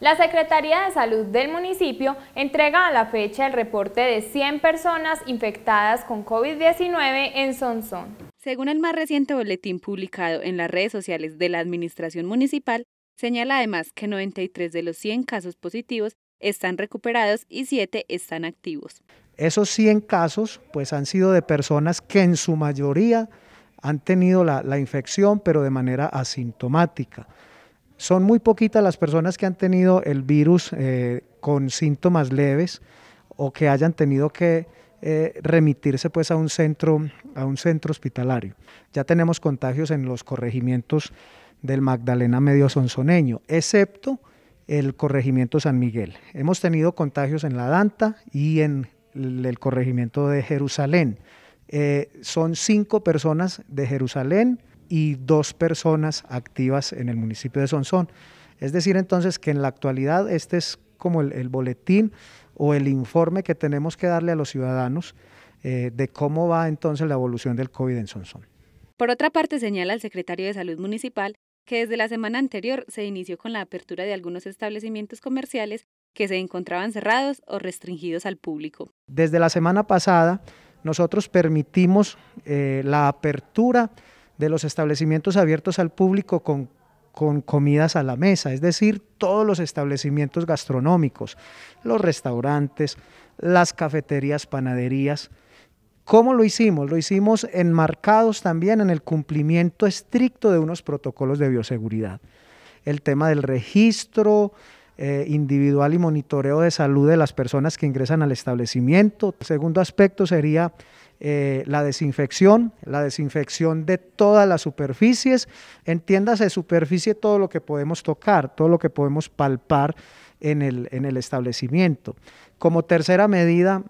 La Secretaría de Salud del municipio entrega a la fecha el reporte de 100 personas infectadas con COVID-19 en Sonsón. Según el más reciente boletín publicado en las redes sociales de la Administración Municipal, señala además que 93 de los 100 casos positivos están recuperados y 7 están activos. Esos 100 casos pues, han sido de personas que en su mayoría han tenido la infección pero de manera asintomática. Son muy poquitas las personas que han tenido el virus eh, con síntomas leves o que hayan tenido que eh, remitirse pues a un centro a un centro hospitalario. Ya tenemos contagios en los corregimientos del Magdalena Medio Sonsoneño, excepto el corregimiento San Miguel. Hemos tenido contagios en la Danta y en el corregimiento de Jerusalén. Eh, son cinco personas de Jerusalén, y dos personas activas en el municipio de Sonsón. Es decir, entonces que en la actualidad este es como el, boletín o el informe que tenemos que darle a los ciudadanos eh, de cómo va entonces la evolución del COVID en Sonsón. Por otra parte, señala el secretario de Salud Municipal que desde la semana anterior se inició con la apertura de algunos establecimientos comerciales que se encontraban cerrados o restringidos al público. Desde la semana pasada, nosotros permitimos eh, la apertura de los establecimientos abiertos al público con, comidas a la mesa, es decir, todos los establecimientos gastronómicos, los restaurantes, las cafeterías, panaderías. ¿Cómo lo hicimos? Lo hicimos enmarcados también en el cumplimiento estricto de unos protocolos de bioseguridad. El tema del registro, eh, individual y monitoreo de salud de las personas que ingresan al establecimiento. El segundo aspecto sería eh, la desinfección, la desinfección de todas las superficies, entiéndase superficie todo lo que podemos tocar, todo lo que podemos palpar en el, en el establecimiento. Como tercera medida,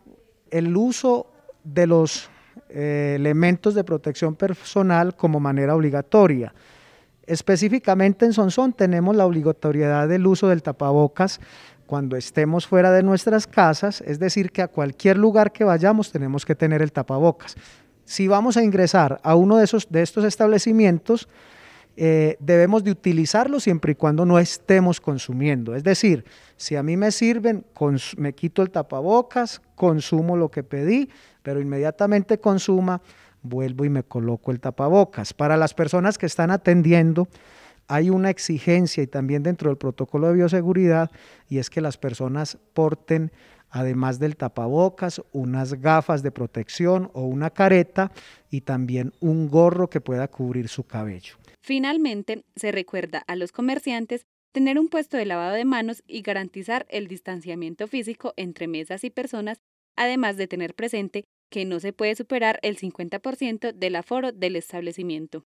el uso de los eh, elementos de protección personal como manera obligatoria. Específicamente en Sonsón tenemos la obligatoriedad del uso del tapabocas cuando estemos fuera de nuestras casas, es decir, que a cualquier lugar que vayamos tenemos que tener el tapabocas. Si vamos a ingresar a uno de, esos, de estos establecimientos, eh, debemos de utilizarlo siempre y cuando no estemos consumiendo. Es decir, si a mí me sirven, me quito el tapabocas, consumo lo que pedí, pero inmediatamente consuma, vuelvo y me coloco el tapabocas. Para las personas que están atendiendo, hay una exigencia y también dentro del protocolo de bioseguridad y es que las personas porten además del tapabocas, unas gafas de protección o una careta y también un gorro que pueda cubrir su cabello. Finalmente, se recuerda a los comerciantes tener un puesto de lavado de manos y garantizar el distanciamiento físico entre mesas y personas, además de tener presente que no se puede superar el 50% del aforo del establecimiento.